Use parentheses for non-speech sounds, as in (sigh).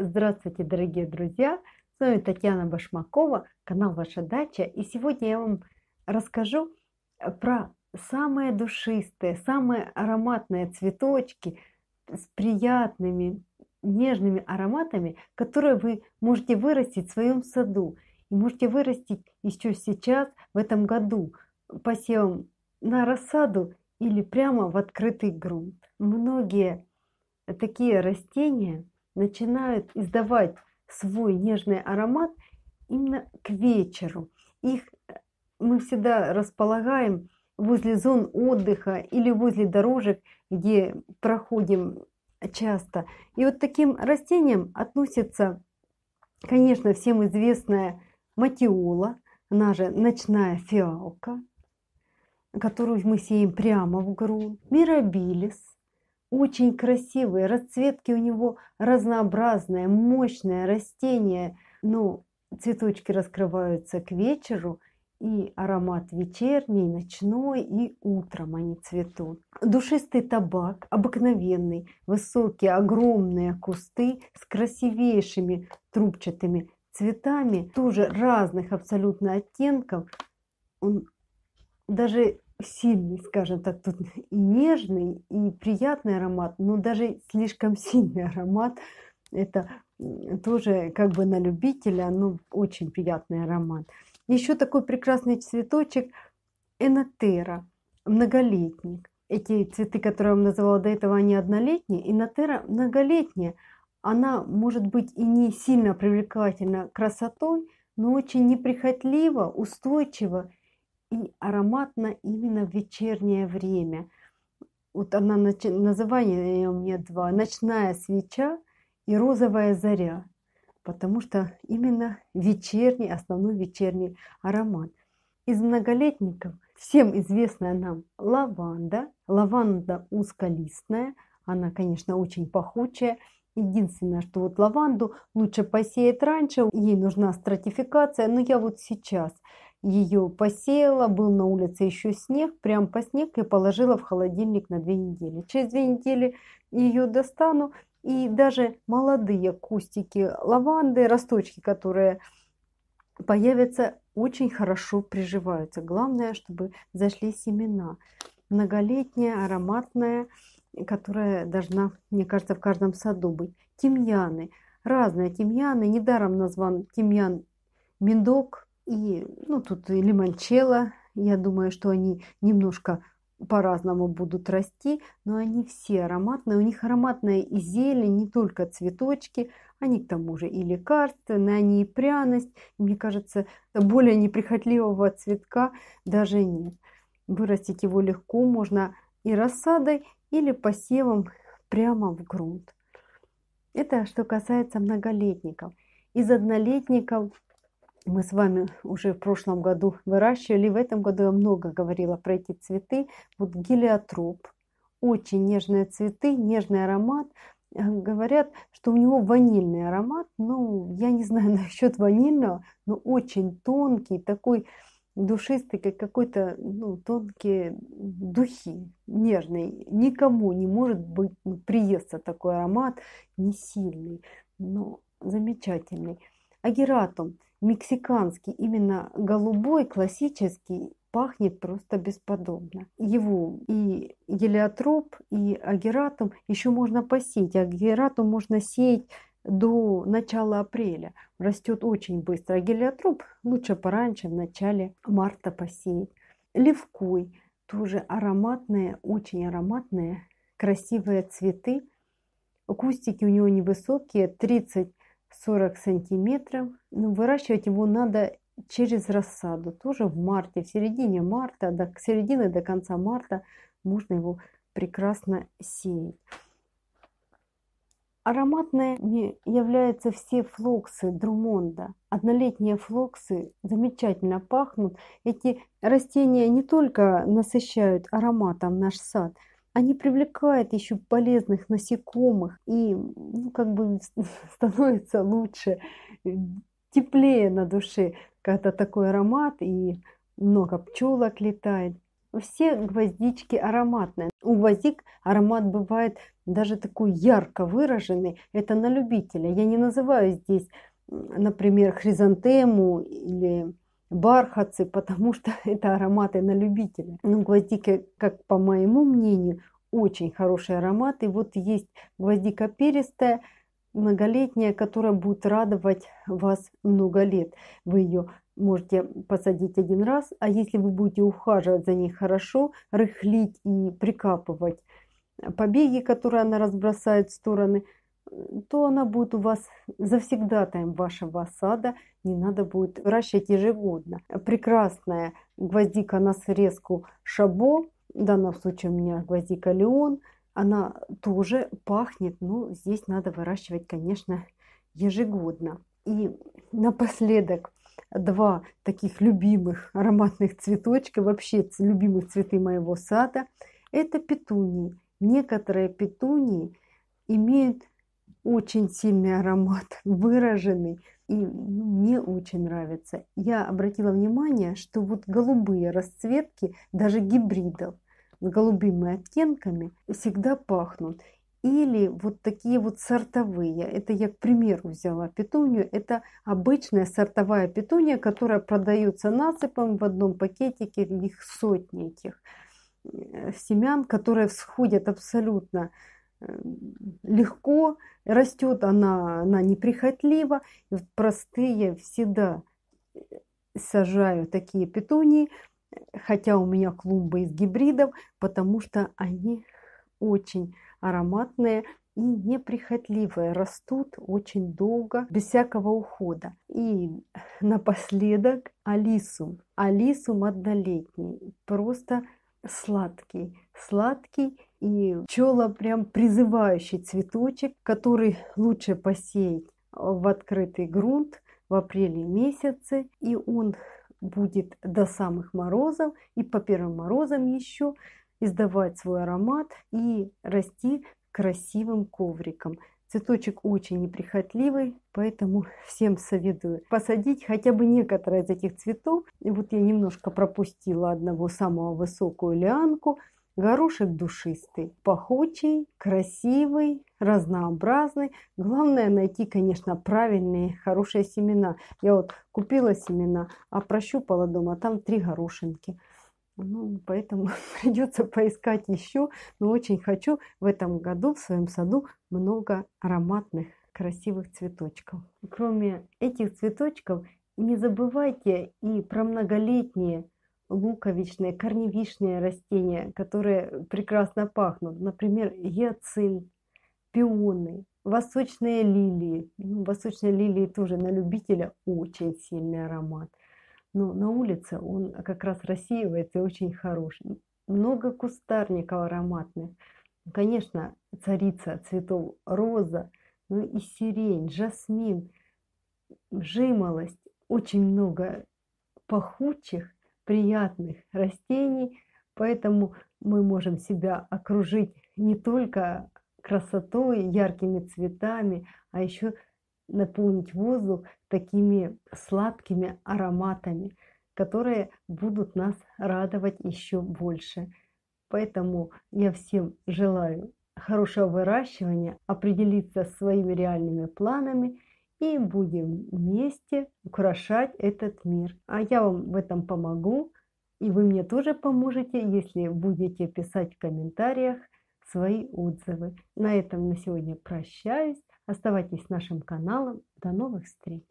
Здравствуйте, дорогие друзья! С вами Татьяна Башмакова, канал «Ваша дача». И сегодня я вам расскажу э, про самые душистые, самые ароматные цветочки с приятными, нежными ароматами, которые вы можете вырастить в своем саду. И можете вырастить еще сейчас, в этом году, посевом на рассаду или прямо в открытый грунт. Многие такие растения начинают издавать свой нежный аромат именно к вечеру. Их э, мы всегда располагаем возле зон отдыха или возле дорожек, где проходим часто. И вот таким растениям относится, конечно, всем известная матиола, она же ночная фиалка, которую мы сеем прямо в грунт, мирабилис – очень красивые, расцветки у него разнообразные, мощные растения. Ну, цветочки раскрываются к вечеру, и аромат вечерний, ночной и утром они цветут. Душистый табак, обыкновенный, высокие, огромные кусты с красивейшими трубчатыми цветами, тоже разных абсолютно оттенков. Он даже сильный, скажем так, тут и нежный, и приятный аромат, но даже слишком сильный аромат. Это тоже как бы на любителя, но очень приятный аромат. Еще такой прекрасный цветочек Энотера, многолетник. Эти цветы, которые я вам называла до этого, они однолетние. Энотера многолетняя. Она может быть и не сильно привлекательна красотой, но очень неприхотлива, устойчива и ароматно именно в вечернее время. Вот она, название у меня два, «Ночная свеча» и «Розовая заря», потому что именно вечерний, основной вечерний аромат. Из многолетников всем известная нам лаванда, лаванда узколистная, она, конечно, очень пахучая, Единственное, что вот лаванду лучше посеять раньше, ей нужна стратификация, но я вот сейчас – ее посеяла, был на улице еще снег, прям по снег и положила в холодильник на две недели. Через две недели ее достану, и даже молодые кустики лаванды, росточки, которые появятся, очень хорошо приживаются. Главное, чтобы зашли семена. Многолетняя, ароматная, которая должна, мне кажется, в каждом саду быть. Тимьяны. Разные тимьяны. Недаром назван тимьян Миндок, и, ну, тут и лимончелло. Я думаю, что они немножко по-разному будут расти, но они все ароматные. У них ароматная и зелень, не только цветочки, они к тому же и лекарственные, они и пряность. И, мне кажется, более неприхотливого цветка даже нет. Вырастить его легко можно и рассадой, или посевом прямо в грунт. Это что касается многолетников. Из однолетников мы с вами уже в прошлом году выращивали. В этом году я много говорила про эти цветы. Вот гелиотроп. Очень нежные цветы, нежный аромат. Э, говорят, что у него ванильный аромат. Ну, я не знаю (laughs) насчет ванильного, но очень тонкий, такой душистый, как какой-то ну, тонкие духи, нежный. Никому не может быть ну, приесться такой аромат, не сильный, но замечательный. Агератум – мексиканский, именно голубой, классический, пахнет просто бесподобно. Его и елеотроп, и агератум еще можно посеять. Агератум можно сеять до начала апреля. Растет очень быстро. А гелиотроп лучше пораньше, в начале марта посеять. Левкой тоже ароматные, очень ароматные, красивые цветы. Кустики у него невысокие, 30 40 сантиметров. Но ну, выращивать его надо через рассаду, тоже в марте, в середине марта, до к середины до конца марта можно его прекрасно сеять. Ароматными являются все флоксы Друмонда. Однолетние флоксы замечательно пахнут. Эти растения не только насыщают ароматом наш сад – они привлекают еще полезных насекомых и ну, как бы (laughs) становится лучше, э, теплее на душе, когда такой аромат и много пчелок летает. Все гвоздички ароматные. У гвоздик аромат бывает даже такой ярко выраженный. Это на любителя. Я не называю здесь, например, хризантему или бархатцы, потому что (laughs) это ароматы на любителя. Но ну, гвоздика, как по моему мнению, очень хороший аромат. И вот есть гвоздика перистая, многолетняя, которая будет радовать вас много лет. Вы ее можете посадить один раз, а если вы будете ухаживать за ней хорошо, рыхлить и прикапывать побеги, которые она разбросает в стороны – то она будет у вас завсегдатаем вашего сада, не надо будет выращивать ежегодно. Прекрасная гвоздика на срезку шабо, в данном случае у меня гвоздика леон, она тоже пахнет, но здесь надо выращивать, конечно, ежегодно. И напоследок два таких любимых ароматных цветочка, вообще любимых цветы моего сада, это петунии. Некоторые петунии имеют очень сильный аромат, (laughs) выраженный. И ну, мне очень нравится. Я обратила внимание, что вот голубые расцветки, даже гибридов с голубыми оттенками, всегда пахнут. Или вот такие вот сортовые. Это я, к примеру, взяла петунью. Это обычная сортовая петунья которая продается нацепом в одном пакетике, их сотни этих э, семян, которые всходят абсолютно легко, растет она, она неприхотлива. И вот простые всегда э, сажаю такие петунии, хотя у меня клумбы из гибридов, потому что они очень ароматные и неприхотливые, растут очень долго, без всякого ухода. И напоследок Алису Алису однолетний, просто сладкий, сладкий и пчела прям призывающий цветочек, который лучше посеять а, в открытый грунт в апреле месяце. И он будет до самых морозов и по первым морозам еще издавать свой аромат и расти красивым ковриком. Цветочек очень неприхотливый, поэтому всем советую посадить хотя бы некоторые из этих цветов. И вот я немножко пропустила одного самого высокую лианку – Горошек душистый, пахучий, красивый, разнообразный. Главное найти, конечно, правильные, хорошие семена. Я вот купила семена, а прощупала дома, там три горошинки. Ну, поэтому (laughs) придется поискать еще, но очень хочу в этом году в своем саду много ароматных красивых цветочков. Кроме этих цветочков, не забывайте и про многолетние луковичные, корневишные растения, которые прекрасно пахнут. Например, гиацинт, пионы, восточные лилии. Ну, восточные лилии тоже на любителя очень сильный аромат. Но на улице он как раз рассеивается и очень хороший. Много кустарников ароматных. Конечно, царица цветов роза, ну и сирень, жасмин, жимолость. Очень много пахучих приятных растений, поэтому мы можем себя окружить не только красотой, яркими цветами, а еще наполнить воздух такими сладкими ароматами, которые будут нас радовать еще больше. Поэтому я всем желаю хорошего выращивания, определиться своими реальными планами – и будем вместе украшать этот мир. А я вам в этом помогу, и вы мне тоже поможете, если будете писать в комментариях свои отзывы. На этом на сегодня прощаюсь. Оставайтесь с нашим каналом. До новых встреч!